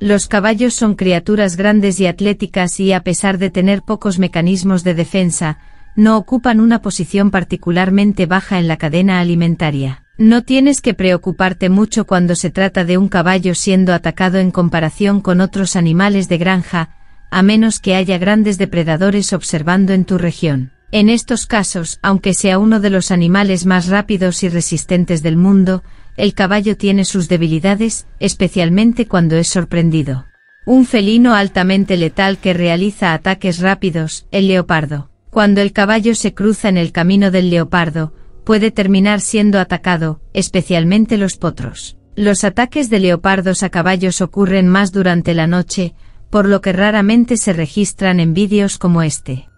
Los caballos son criaturas grandes y atléticas y a pesar de tener pocos mecanismos de defensa, no ocupan una posición particularmente baja en la cadena alimentaria. No tienes que preocuparte mucho cuando se trata de un caballo siendo atacado en comparación con otros animales de granja, a menos que haya grandes depredadores observando en tu región. En estos casos, aunque sea uno de los animales más rápidos y resistentes del mundo, el caballo tiene sus debilidades, especialmente cuando es sorprendido. Un felino altamente letal que realiza ataques rápidos, el leopardo. Cuando el caballo se cruza en el camino del leopardo, puede terminar siendo atacado, especialmente los potros. Los ataques de leopardos a caballos ocurren más durante la noche, por lo que raramente se registran en vídeos como este.